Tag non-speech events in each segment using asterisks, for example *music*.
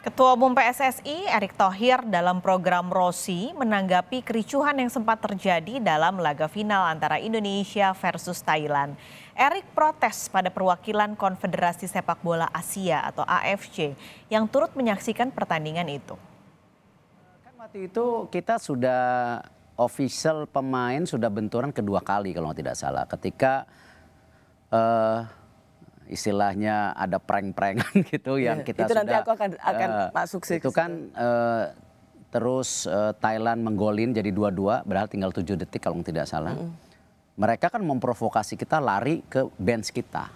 Ketua Umum PSSI Erick Thohir dalam program Rossi menanggapi kericuhan yang sempat terjadi dalam laga final antara Indonesia versus Thailand. Erick protes pada perwakilan Konfederasi Sepak Bola Asia atau AFC yang turut menyaksikan pertandingan itu. Kan waktu itu kita sudah official pemain sudah benturan kedua kali kalau tidak salah ketika uh, istilahnya ada prank prank *laughs* gitu yang iya, kita itu sudah nanti aku akan akan uh, masuk sih itu kan uh, terus uh, Thailand menggolin jadi dua-dua padahal tinggal tujuh detik kalau tidak salah mm -hmm. mereka kan memprovokasi kita lari ke bench kita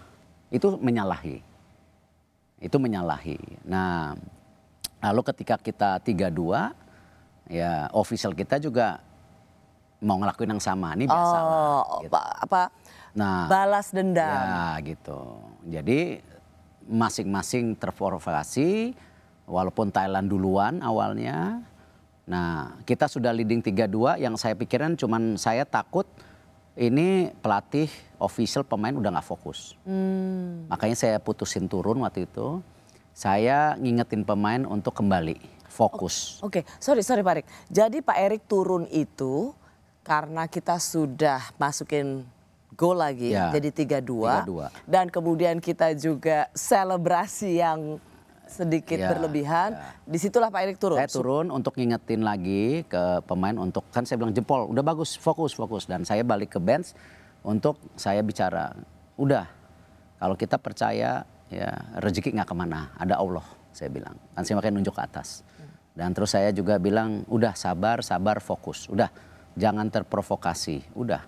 itu menyalahi itu menyalahi nah lalu ketika kita tiga dua ya official kita juga mau ngelakuin yang sama ini biasa oh, lah, gitu. apa nah balas dendam ya gitu jadi masing-masing terprovokasi walaupun Thailand duluan awalnya nah kita sudah leading 3-2 yang saya pikirkan cuman saya takut ini pelatih official pemain udah nggak fokus hmm. makanya saya putusin turun waktu itu saya ngingetin pemain untuk kembali fokus. Oke, okay. sorry sorry Pak Erik. Jadi Pak Erik turun itu karena kita sudah masukin gol lagi ya. jadi 3-2 dan kemudian kita juga selebrasi yang sedikit ya, berlebihan. Ya. Disitulah Pak Erick turun. Saya turun untuk ngingetin lagi ke pemain untuk kan saya bilang jempol, udah bagus, fokus, fokus. Dan saya balik ke bench untuk saya bicara. Udah, kalau kita percaya ya rezeki nggak kemana, ada Allah. Saya bilang, kan saya makin nunjuk ke atas. Dan terus saya juga bilang, udah sabar, sabar, fokus. Udah, jangan terprovokasi. Udah,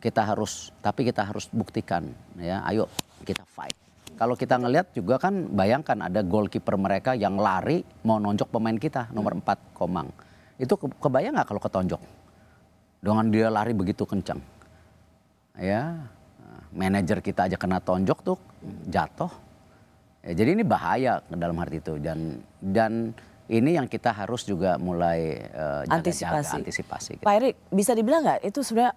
kita harus tapi kita harus buktikan ya ayo kita fight kalau kita ngelihat juga kan bayangkan ada goalkeeper mereka yang lari mau nonjok pemain kita nomor hmm. 4 Komang itu kebayang nggak kalau ketonjok dengan dia lari begitu kencang ya manajer kita aja kena tonjok tuh jatuh ya, jadi ini bahaya dalam arti itu dan dan ini yang kita harus juga mulai uh, antisipasi. Jaga, antisipasi gitu. Pak Erik, bisa dibilang nggak itu sebenarnya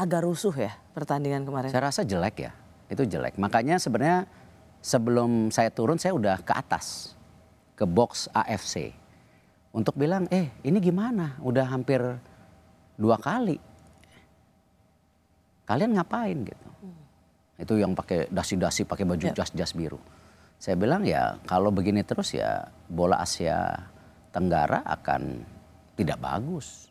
agak rusuh ya pertandingan kemarin? Saya rasa jelek ya, itu jelek. Makanya sebenarnya sebelum saya turun saya udah ke atas, ke box AFC. Untuk bilang, eh ini gimana? Udah hampir dua kali. Kalian ngapain gitu? Hmm. Itu yang pakai dasi-dasi, pakai baju ya. jas-jas biru. Saya bilang ya kalau begini terus ya bola Asia Tenggara akan tidak bagus